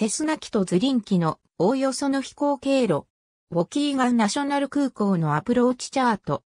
セスナ機とズリン機のおおよその飛行経路。ウォキーガンナショナル空港のアプローチチャート。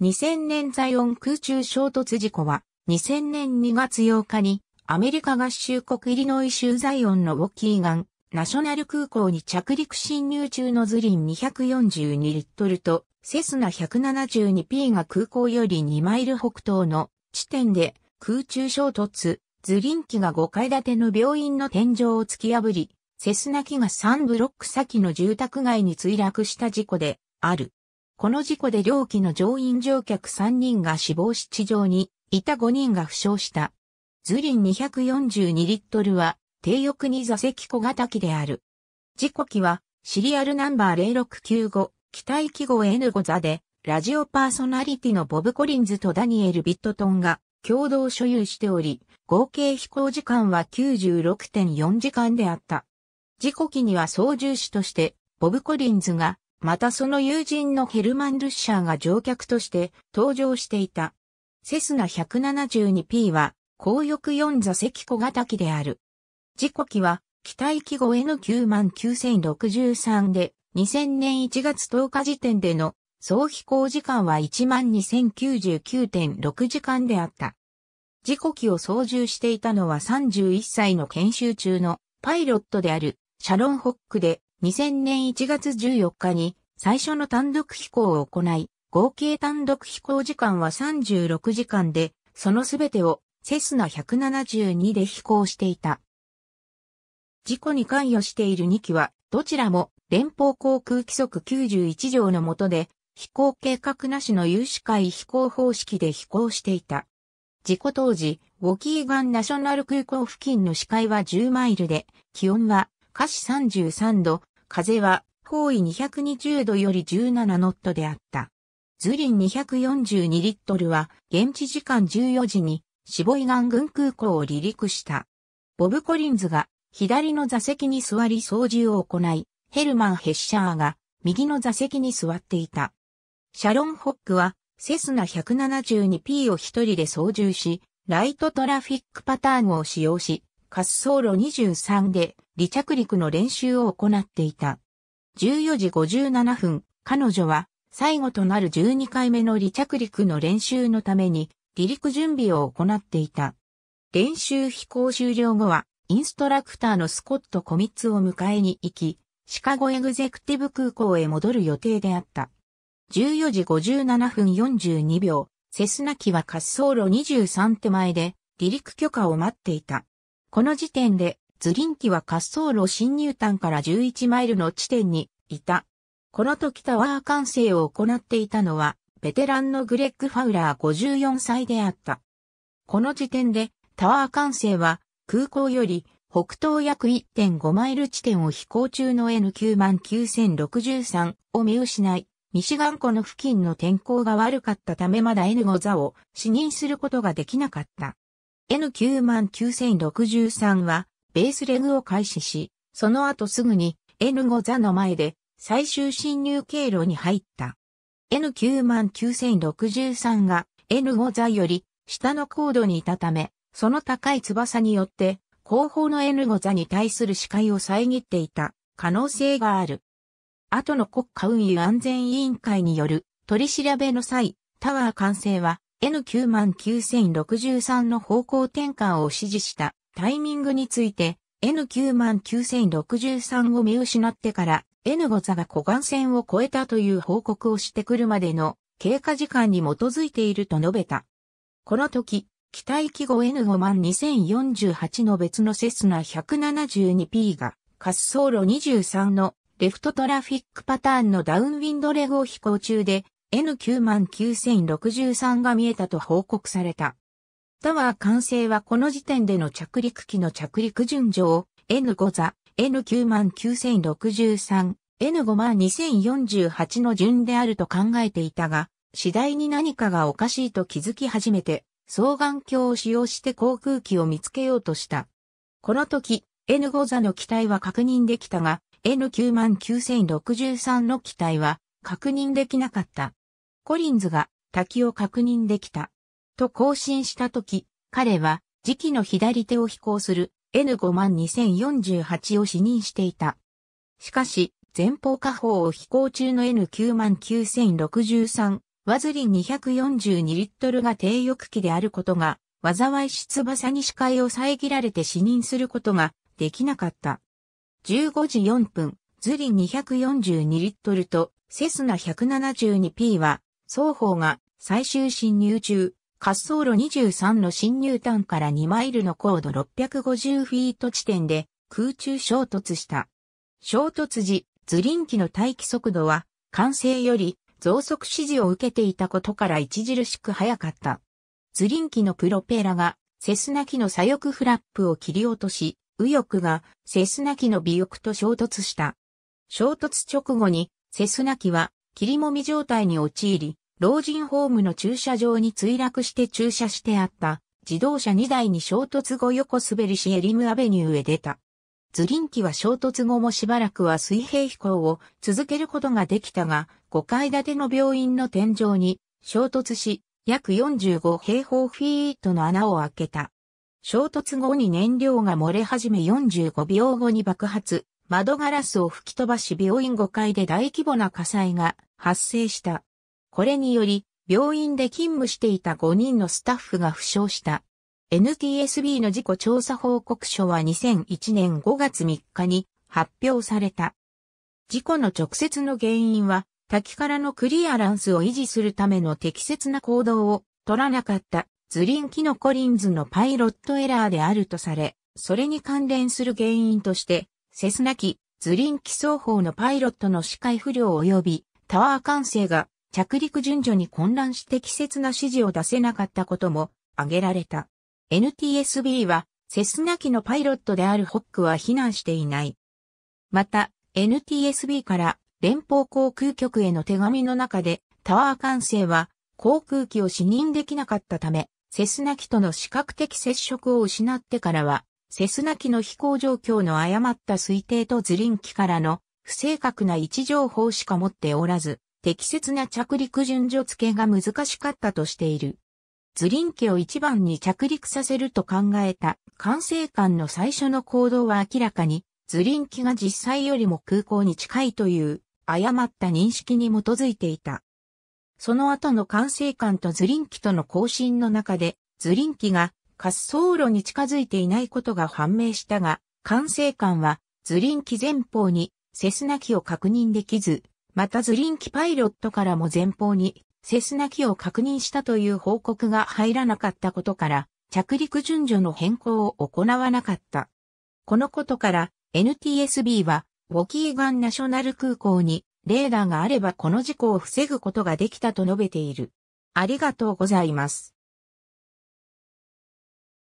2000年ザイオン空中衝突事故は2000年2月8日にアメリカ合衆国イリノイ州ザイオンのウォキーガンナショナル空港に着陸侵入中のズリン242リットルとセスナ 172P が空港より2マイル北東の地点で空中衝突、ズリン機が5階建ての病院の天井を突き破り、セスナ機が3ブロック先の住宅街に墜落した事故である。この事故で両機の乗員乗客3人が死亡し地上にいた5人が負傷した。ズリン242リットルは低翼に座席小型機である。事故機はシリアルナンバー0695機体記号 N5 座でラジオパーソナリティのボブ・コリンズとダニエル・ビットトンが共同所有しており、合計飛行時間は96.4時間であった。事故機には操縦士として、ボブ・コリンズが、またその友人のヘルマン・ルッシャーが乗客として搭乗していた。セスナ 172P は、高翼4座席小型機である。事故機は、機体記号 N99063 で、2000年1月10日時点での総飛行時間は12,099.6時間であった。事故機を操縦していたのは31歳の研修中のパイロットであるシャロン・ホックで2000年1月14日に最初の単独飛行を行い、合計単独飛行時間は36時間で、そのすべてをセスナ172で飛行していた。事故に関与している2機は、どちらも連邦航空規則91条のとで飛行計画なしの有志会飛行方式で飛行していた。事故当時、ウォキーガンナショナル空港付近の視界は10マイルで、気温は下視33度、風は方位220度より17ノットであった。ズリン242リットルは現地時間14時にシボイガン軍空港を離陸した。ボブ・コリンズが左の座席に座り操縦を行い、ヘルマン・ヘッシャーが右の座席に座っていた。シャロン・ホックは、セスナ 172P を一人で操縦し、ライトトラフィックパターンを使用し、滑走路23で離着陸の練習を行っていた。14時57分、彼女は最後となる12回目の離着陸の練習のために離陸準備を行っていた。練習飛行終了後は、インストラクターのスコット・コミッツを迎えに行き、シカゴエグゼクティブ空港へ戻る予定であった。14時57分42秒、セスナ機は滑走路23手前で離陸許可を待っていた。この時点でズリン機は滑走路侵入端から11マイルの地点にいた。この時タワー管制を行っていたのはベテランのグレッグ・ファウラー54歳であった。この時点でタワー管制は空港より北東約1.5マイル地点を飛行中の N9 9063を目失い、ミシガン湖の付近の天候が悪かったためまだ N5 座を視認することができなかった。N99063 はベースレグを開始し、その後すぐに N5 座の前で最終侵入経路に入った。N99063 が N5 座より下の高度にいたため、その高い翼によって後方の N5 座に対する視界を遮っていた可能性がある。後の国家運輸安全委員会による取り調べの際、タワー完成は N99063 の方向転換を指示したタイミングについて N99063 を見失ってから N5 座が湖岸線を越えたという報告をしてくるまでの経過時間に基づいていると述べた。この時、機体記号 N5 万2048の別のセスナ 172P が滑走路23のレフトトラフィックパターンのダウンウィンドレゴを飛行中で N99063 が見えたと報告された。タワー完成はこの時点での着陸機の着陸順序を N5 座、N99063、N52048 の順であると考えていたが、次第に何かがおかしいと気づき始めて、双眼鏡を使用して航空機を見つけようとした。この時、N5 座の機体は確認できたが、N99063 の機体は確認できなかった。コリンズが滝を確認できた。と更新した時、彼は時期の左手を飛行する N52048 を視認していた。しかし、前方下方を飛行中の N99063、ワズリ242リットルが低翼機であることが、災いし翼に視界を遮られて視認することができなかった。15時4分、ズリ242リットルとセスナ 172P は、双方が最終進入中、滑走路23の進入端から2マイルの高度650フィート地点で空中衝突した。衝突時、ズリン機の待機速度は、完成より増速指示を受けていたことから著しく速かった。ズリン機のプロペラがセスナ機の左翼フラップを切り落とし、右翼がセスナ機の尾翼と衝突した。衝突直後にセスナ機は霧もみ状態に陥り、老人ホームの駐車場に墜落して駐車してあった自動車2台に衝突後横滑りしエリムアベニューへ出た。ズリン機は衝突後もしばらくは水平飛行を続けることができたが、5階建ての病院の天井に衝突し、約45平方フィートの穴を開けた。衝突後に燃料が漏れ始め45秒後に爆発、窓ガラスを吹き飛ばし病院5階で大規模な火災が発生した。これにより、病院で勤務していた5人のスタッフが負傷した。NTSB の事故調査報告書は2001年5月3日に発表された。事故の直接の原因は、滝からのクリアランスを維持するための適切な行動を取らなかったズリンキのコリンズのパイロットエラーであるとされ、それに関連する原因として、セスナ機、ズリン機双方のパイロットの視界不良及びタワー管制が着陸順序に混乱して適切な指示を出せなかったことも挙げられた。NTSB はセスナ機のパイロットであるホックは非難していない。また、NTSB から連邦航空局への手紙の中でタワー管制は航空機を視認できなかったため、セスナ機との視覚的接触を失ってからは、セスナ機の飛行状況の誤った推定とズリン機からの不正確な位置情報しか持っておらず、適切な着陸順序付けが難しかったとしている。ズリン機を一番に着陸させると考えた管制官の最初の行動は明らかに、ズリン機が実際よりも空港に近いという誤った認識に基づいていた。その後の管制官とズリン機との交信の中で、ズリン機が滑走路に近づいていないことが判明したが、管制官はズリン機前方にセスナ機を確認できず、またズリン機パイロットからも前方にセスナ機を確認したという報告が入らなかったことから、着陸順序の変更を行わなかった。このことから NTSB は、ボキーガンナショナル空港にレーダーがあればこの事故を防ぐことができたと述べている。ありがとうございます。